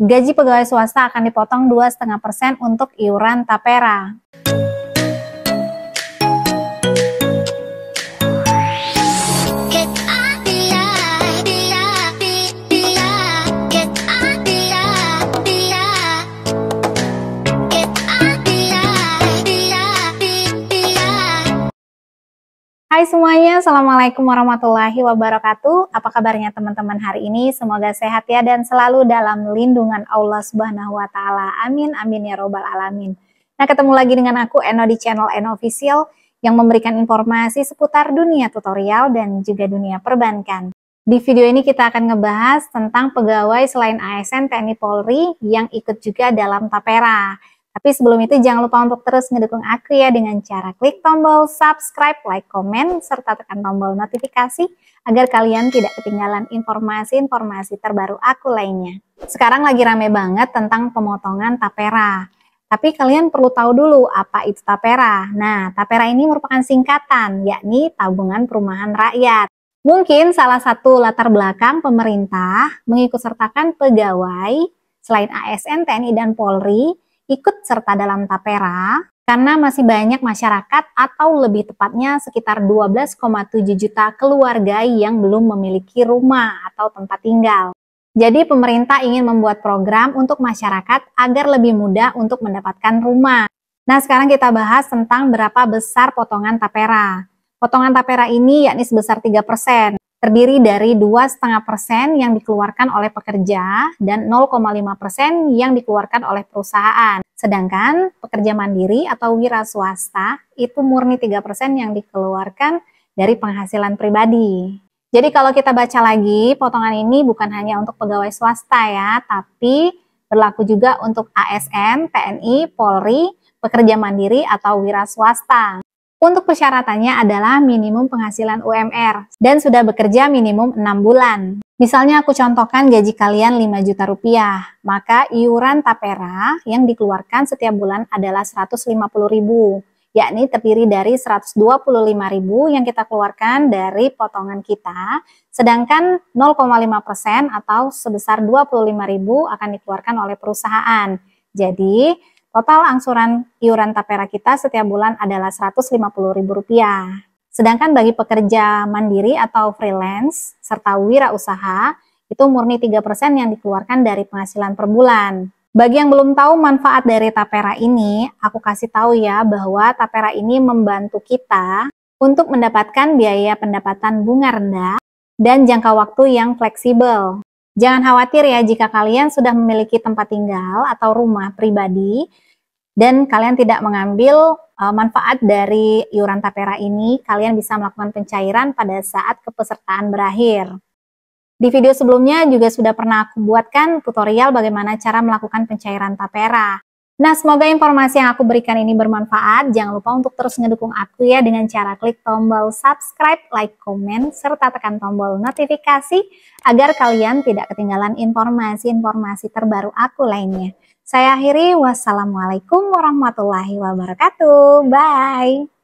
Gaji pegawai swasta akan dipotong 2,5% untuk iuran tapera. Hai semuanya, Assalamualaikum warahmatullahi wabarakatuh. Apa kabarnya teman-teman hari ini? Semoga sehat ya dan selalu dalam lindungan Allah Subhanahu wa taala. Amin amin ya robbal alamin. Nah, ketemu lagi dengan aku Eno di channel Eno Official yang memberikan informasi seputar dunia tutorial dan juga dunia perbankan. Di video ini kita akan ngebahas tentang pegawai selain ASN TNI Polri yang ikut juga dalam Tapera. Tapi sebelum itu jangan lupa untuk terus mendukung aku ya dengan cara klik tombol subscribe, like, komen, serta tekan tombol notifikasi agar kalian tidak ketinggalan informasi-informasi terbaru aku lainnya. Sekarang lagi rame banget tentang pemotongan tapera. Tapi kalian perlu tahu dulu apa itu tapera. Nah, tapera ini merupakan singkatan, yakni tabungan perumahan rakyat. Mungkin salah satu latar belakang pemerintah mengikutsertakan pegawai selain ASN, TNI, dan Polri ikut serta dalam tapera karena masih banyak masyarakat atau lebih tepatnya sekitar 12,7 juta keluarga yang belum memiliki rumah atau tempat tinggal. Jadi pemerintah ingin membuat program untuk masyarakat agar lebih mudah untuk mendapatkan rumah. Nah sekarang kita bahas tentang berapa besar potongan tapera. Potongan tapera ini yakni sebesar 3% terdiri dari dua setengah persen yang dikeluarkan oleh pekerja dan 0,5% persen yang dikeluarkan oleh perusahaan. Sedangkan pekerja mandiri atau wira swasta itu murni tiga persen yang dikeluarkan dari penghasilan pribadi. Jadi kalau kita baca lagi, potongan ini bukan hanya untuk pegawai swasta ya, tapi berlaku juga untuk ASN, TNI, Polri, pekerja mandiri atau wira swasta. Untuk persyaratannya adalah minimum penghasilan UMR dan sudah bekerja minimum 6 bulan. Misalnya aku contohkan gaji kalian 5 juta rupiah, maka iuran tapera yang dikeluarkan setiap bulan adalah 150 ribu, yakni terdiri dari 125 ribu yang kita keluarkan dari potongan kita, sedangkan 0,5% atau sebesar 25 ribu akan dikeluarkan oleh perusahaan. Jadi, Total angsuran iuran tapera kita setiap bulan adalah Rp150.000. Sedangkan bagi pekerja mandiri atau freelance serta wirausaha itu murni 3% yang dikeluarkan dari penghasilan per bulan. Bagi yang belum tahu manfaat dari tapera ini, aku kasih tahu ya bahwa tapera ini membantu kita untuk mendapatkan biaya pendapatan bunga rendah dan jangka waktu yang fleksibel. Jangan khawatir ya jika kalian sudah memiliki tempat tinggal atau rumah pribadi dan kalian tidak mengambil eh, manfaat dari iuran tapera ini, kalian bisa melakukan pencairan pada saat kepesertaan berakhir. Di video sebelumnya juga sudah pernah aku buatkan tutorial bagaimana cara melakukan pencairan tapera. Nah, semoga informasi yang aku berikan ini bermanfaat. Jangan lupa untuk terus mendukung aku ya dengan cara klik tombol subscribe, like, komen, serta tekan tombol notifikasi agar kalian tidak ketinggalan informasi-informasi terbaru aku lainnya. Saya akhiri, wassalamualaikum warahmatullahi wabarakatuh. Bye!